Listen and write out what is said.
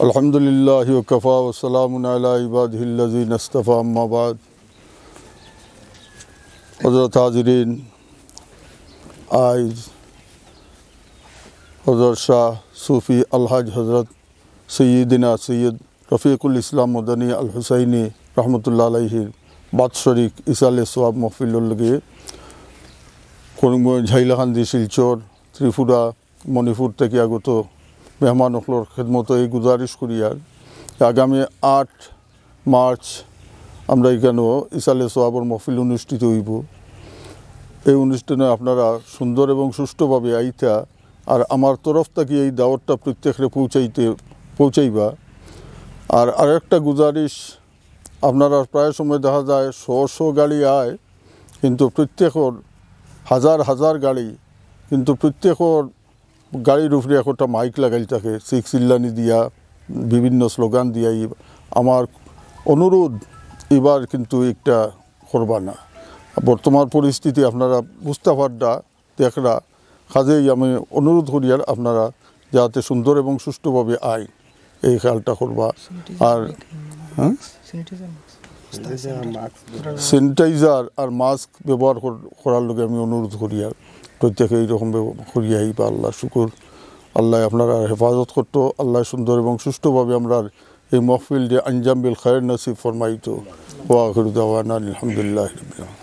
الحمد للہ وکفا وسلم اللہ عباد اللہ اما بعد حضرت حاضرین آئز حضرت شاہ صوفی الحج حضرت سیدنا سید رفیق الاسلام مدنی الحسینی رحمۃ اللہ علیہ بد شریق اصالیہ صحاب مفیل الگ جھائیلاحاندی شلچر تریپورہ منیپور ٹیکیا گٹو মেহমান অকলোর খেদমত এই গুজারিশ করি আর আগামী আট মার্চ আমরা এখানেও ইসালে সোহাবর মহফিল অনুষ্ঠিত হইব এই অনুষ্ঠানে আপনারা সুন্দর এবং সুষ্ঠুভাবে আইতা আর আমার তরফ থেকে এই দাওয়াতটা প্রত্যেকরে পৌঁছাইতে পৌঁছাইবা আর আরেকটা গুজারিশ আপনারা প্রায় সময় দেখা যায় শ শ গাড়ি আয় কিন্তু প্রত্যেকর হাজার হাজার গাড়ি কিন্তু প্রত্যেকর গাড়ির উপরে একটা মাইক লাগাই থাকে সিক্স ইল্লানি দিয়া বিভিন্ন স্লোগান দিয়া আমার অনুরোধ এবার কিন্তু একটা করবা না বর্তমান পরিস্থিতি আপনারা বুঝতে পারডা দেখরা কাজেই আমি অনুরোধ করি আর আপনারা যাতে সুন্দর এবং সুষ্ঠুভাবে আয় এই খেয়ালটা করবা আর হ্যাঁ স্যানিটাইজার আর মাস্ক ব্যবহার করার লগে আমি অনুরোধ করি আর প্রত্যেকে এইরকম করি আই বা আল্লাহ শুকুর আল্লাহ আপনারা হেফাজত করতো আল্লাহ সুন্দর এবং সুষ্ঠুভাবে আমরা এই মহফিল যে আঞ্জাম বিল খায়ের নসিব ফরমাইত ওয়া আলহামদুলিল্লাহ